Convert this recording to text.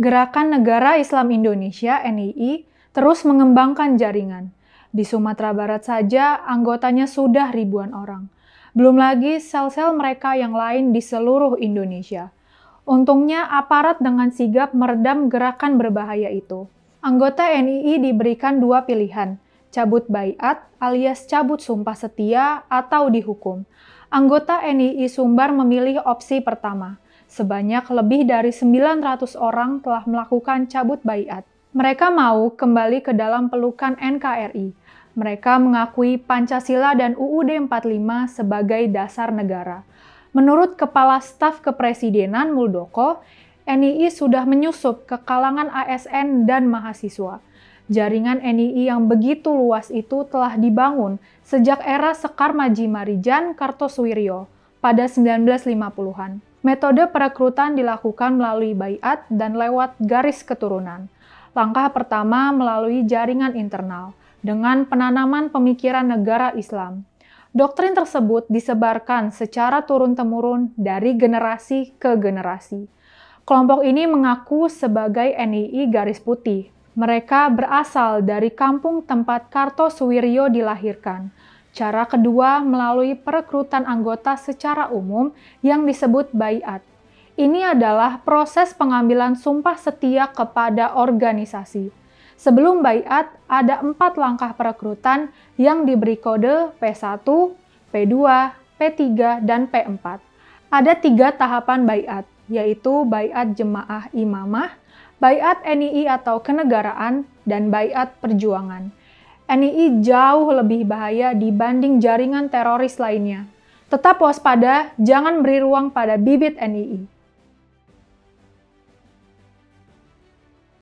Gerakan Negara Islam Indonesia (NII) terus mengembangkan jaringan. Di Sumatera Barat saja anggotanya sudah ribuan orang. Belum lagi sel-sel mereka yang lain di seluruh Indonesia. Untungnya aparat dengan sigap meredam gerakan berbahaya itu. Anggota NII diberikan dua pilihan, cabut bayat alias cabut sumpah setia atau dihukum. Anggota NII Sumbar memilih opsi pertama – Sebanyak lebih dari 900 orang telah melakukan cabut bayat. Mereka mau kembali ke dalam pelukan NKRI. Mereka mengakui Pancasila dan UUD 45 sebagai dasar negara. Menurut Kepala Staf Kepresidenan Muldoko, NII sudah menyusup ke kalangan ASN dan mahasiswa. Jaringan NII yang begitu luas itu telah dibangun sejak era Sekar Maji Marijan Kartosuwiryo pada 1950-an. Metode perekrutan dilakukan melalui bayat dan lewat garis keturunan. Langkah pertama melalui jaringan internal dengan penanaman pemikiran negara Islam. Doktrin tersebut disebarkan secara turun-temurun dari generasi ke generasi. Kelompok ini mengaku sebagai NII garis putih. Mereka berasal dari kampung tempat Kartosuwiryo dilahirkan, Cara kedua melalui perekrutan anggota secara umum yang disebut bayat. Ini adalah proses pengambilan sumpah setia kepada organisasi. Sebelum bayat, ada empat langkah perekrutan yang diberi kode P1, P2, P3, dan P4. Ada tiga tahapan bayat, yaitu bayat jemaah imamah, bayat NII atau kenegaraan, dan bayat perjuangan. NII jauh lebih bahaya dibanding jaringan teroris lainnya. Tetap waspada, jangan beri ruang pada bibit NII.